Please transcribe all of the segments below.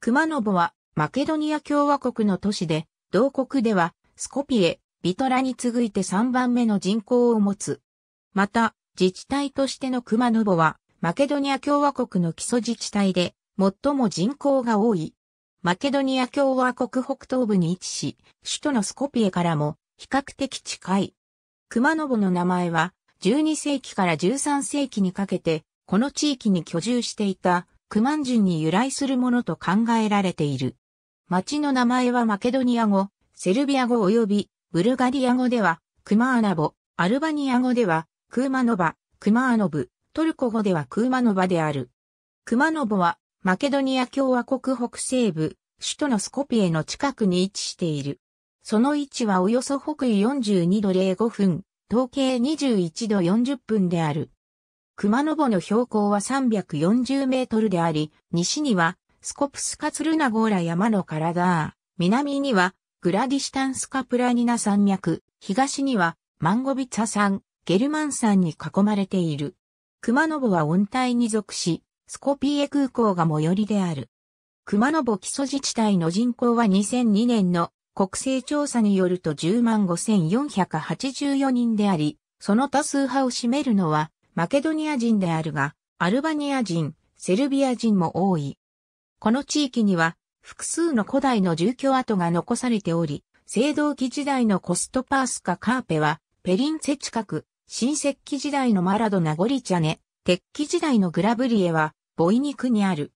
クマノボはマケドニア共和国の都市で、同国ではスコピエ、ビトラに次いて3番目の人口を持つ。また、自治体としてのクマノボは、マケドニア共和国の基礎自治体で、最も人口が多い。マケドニア共和国北東部に位置し、首都のスコピエからも比較的近い。クマノボの名前は、12世紀から13世紀にかけて、この地域に居住していたクマン人に由来するものと考えられている。町の名前はマケドニア語、セルビア語及びブルガリア語ではクマーナボ、アルバニア語ではクーマノバ、クマーノブ、トルコ語ではクーマノバである。クマノボはマケドニア共和国北西部、首都のスコピエの近くに位置している。その位置はおよそ北緯42度05分、東経21度40分である。熊野ボの標高は340メートルであり、西にはスコプスカツルナゴーラ山の体、南にはグラディシタンスカプラニナ山脈、東にはマンゴビツァ山、ゲルマン山に囲まれている。熊野ボは温帯に属し、スコピエ空港が最寄りである。熊野ボ基礎自治体の人口は2002年の国勢調査によると10万5484人であり、その多数派を占めるのはマケドニア人であるが、アルバニア人、セルビア人も多い。この地域には、複数の古代の住居跡が残されており、青銅器時代のコストパースカカーペは、ペリンセ近く、新石器時代のマラドナゴリチャネ、鉄器時代のグラブリエは、ボイニクにある。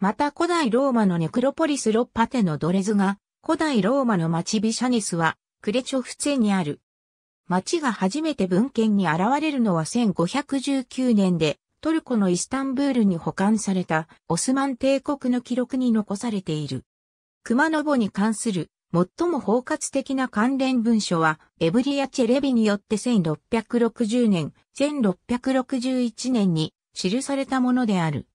また古代ローマのネクロポリスロッパテのドレズが、古代ローマの町ビシャニスは、クレチョフツェにある。町が初めて文献に現れるのは1519年で、トルコのイスタンブールに保管されたオスマン帝国の記録に残されている。熊野墓に関する最も包括的な関連文書は、エブリア・チェレビによって1660年、1661年に記されたものである。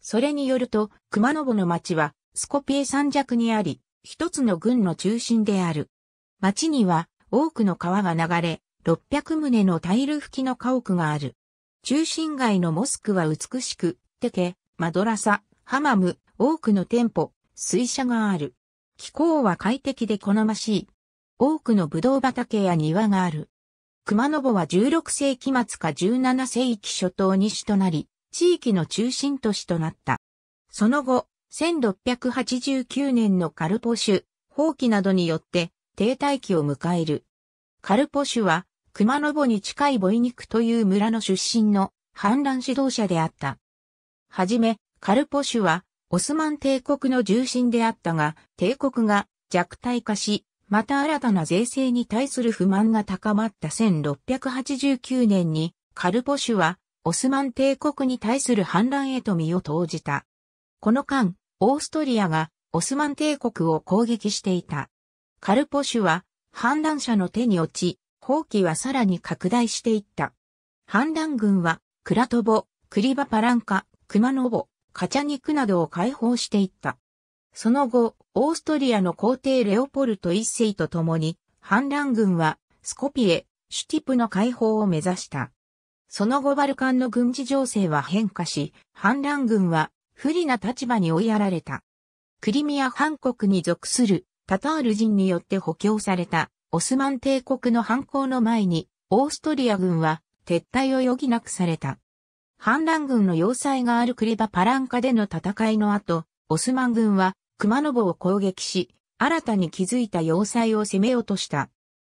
それによると、熊野墓の町は、スコピエ山弱にあり、一つの軍の中心である。町には、多くの川が流れ、600棟のタイル吹きの家屋がある。中心街のモスクは美しく、テケ、マドラサ、ハマム、多くの店舗、水車がある。気候は快適で好ましい。多くのブドウ畑や庭がある。熊野ボは16世紀末か17世紀初頭に市となり、地域の中心都市となった。その後、1689年のカルポシュ、放棄などによって停滞期を迎える。カルポシュは、熊野母に近いボイニクという村の出身の反乱指導者であった。はじめ、カルポシュは、オスマン帝国の重臣であったが、帝国が弱体化し、また新たな税制に対する不満が高まった1689年に、カルポシュは、オスマン帝国に対する反乱へと身を投じた。この間、オーストリアがオスマン帝国を攻撃していた。カルポ種は反乱者の手に落ち、放棄はさらに拡大していった。反乱軍は、クラトボ、クリバパランカ、クマノボ、カチャニクなどを解放していった。その後、オーストリアの皇帝レオポルト一世と共に、反乱軍は、スコピエ、シュティプの解放を目指した。その後バルカンの軍事情勢は変化し、反乱軍は不利な立場に追いやられた。クリミア半国に属するタタール人によって補強されたオスマン帝国の反抗の前に、オーストリア軍は撤退を余儀なくされた。反乱軍の要塞があるクリバパランカでの戦いの後、オスマン軍は熊野ボを攻撃し、新たに築いた要塞を攻め落とした。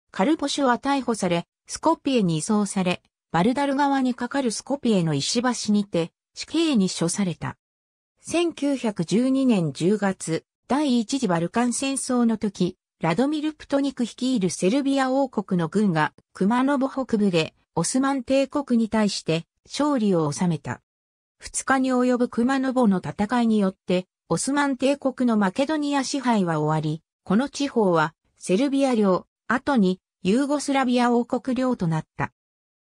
カルポシュは逮捕され、スコピエに移送され、バルダル側に架かるスコピエの石橋にて死刑に処された。1912年10月、第一次バルカン戦争の時、ラドミル・プトニク率いるセルビア王国の軍がクマノボ北部でオスマン帝国に対して勝利を収めた。2日に及ぶクマノボの戦いによってオスマン帝国のマケドニア支配は終わり、この地方はセルビア領、後にユーゴスラビア王国領となった。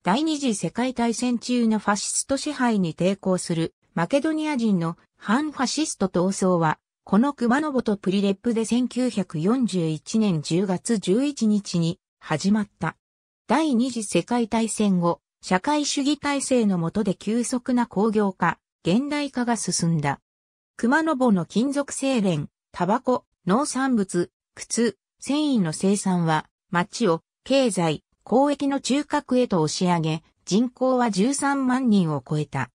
第二次世界大戦中のファシスト支配に抵抗するマケドニア人の反ファシスト闘争はこの熊野ボとプリレップで1941年10月11日に始まった。第二次世界大戦後、社会主義体制の下で急速な工業化、現代化が進んだ。熊野ボの金属精錬、タバコ、農産物、靴、繊維の生産は、町を経済、公益の中核へと押し上げ、人口は13万人を超えた。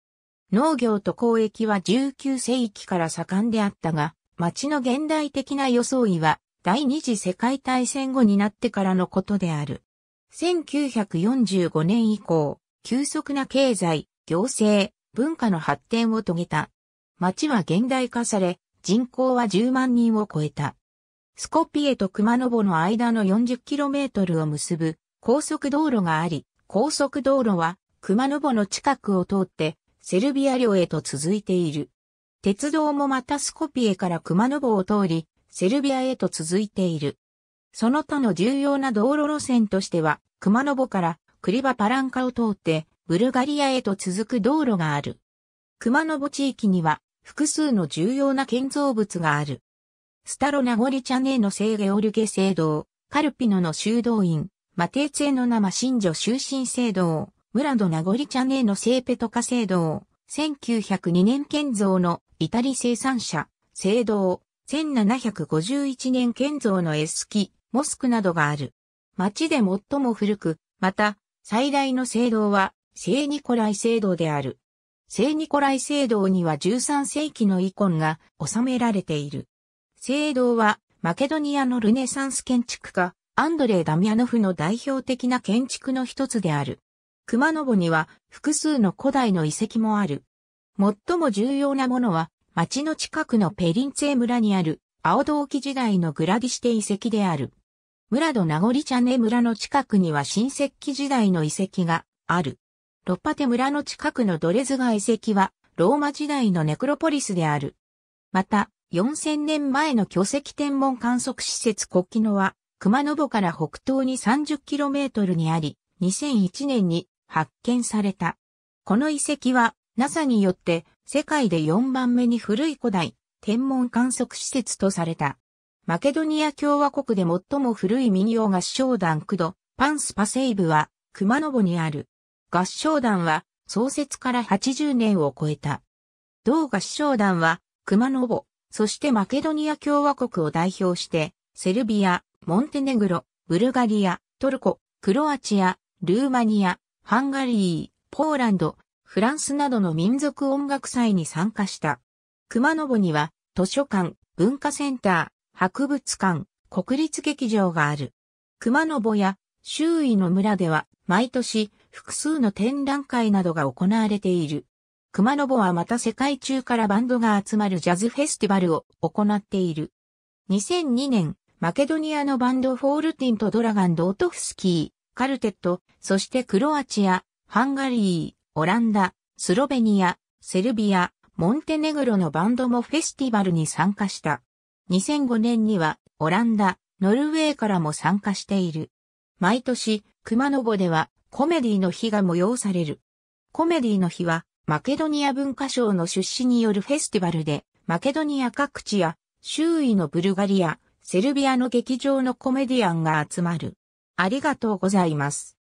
農業と交易は19世紀から盛んであったが、町の現代的な装いは第二次世界大戦後になってからのことである。1945年以降、急速な経済、行政、文化の発展を遂げた。町は現代化され、人口は10万人を超えた。スコピエと熊野ボの間の 40km を結ぶ高速道路があり、高速道路は熊野ボの近くを通ってセルビア領へと続いている。鉄道もまたスコピエから熊野坊を通り、セルビアへと続いている。その他の重要な道路路線としては、熊野坊からクリバパランカを通って、ブルガリアへと続く道路がある。熊野坊地域には、複数の重要な建造物がある。スタロナゴリチャネーの聖ゲオルゲ聖堂、カルピノの修道院、マテーツェの生神女修神聖堂、村戸名残茶ゃの聖ペトカ聖堂、1902年建造のイタリ生産者、聖堂、1751年建造のエスキ、モスクなどがある。町で最も古く、また、最大の聖堂は、聖ニコライ聖堂である。聖ニコライ聖堂には13世紀の遺恨が収められている。聖堂は、マケドニアのルネサンス建築家、アンドレイ・ダミアノフの代表的な建築の一つである。熊野母には複数の古代の遺跡もある。最も重要なものは、町の近くのペリンツェ村にある、青銅器時代のグラディシテ遺跡である。村戸名残チャネ村の近くには新石器時代の遺跡がある。ロッパテ村の近くのドレズガ遺跡は、ローマ時代のネクロポリスである。また、4000年前の巨石天文観測施設国旗のは、熊野母から北東に 30km にあり、2001年に発見された。この遺跡は NASA によって世界で4番目に古い古代天文観測施設とされた。マケドニア共和国で最も古い民謡合唱団クド、パンスパセイブは熊野ボにある。合唱団は創設から80年を超えた。同合唱団は熊野ボ、そしてマケドニア共和国を代表して、セルビア、モンテネグロ、ブルガリア、トルコ、クロアチア、ルーマニア、ハンガリー、ポーランド、フランスなどの民族音楽祭に参加した。熊野母には図書館、文化センター、博物館、国立劇場がある。熊野母や周囲の村では毎年複数の展覧会などが行われている。熊野母はまた世界中からバンドが集まるジャズフェスティバルを行っている。2002年、マケドニアのバンドフォールティンとドラガン・ドートフスキー。カルテット、そしてクロアチア、ハンガリー、オランダ、スロベニア、セルビア、モンテネグロのバンドもフェスティバルに参加した。2005年にはオランダ、ノルウェーからも参加している。毎年、熊野ボではコメディの日が催される。コメディの日はマケドニア文化省の出資によるフェスティバルで、マケドニア各地や周囲のブルガリア、セルビアの劇場のコメディアンが集まる。ありがとうございます。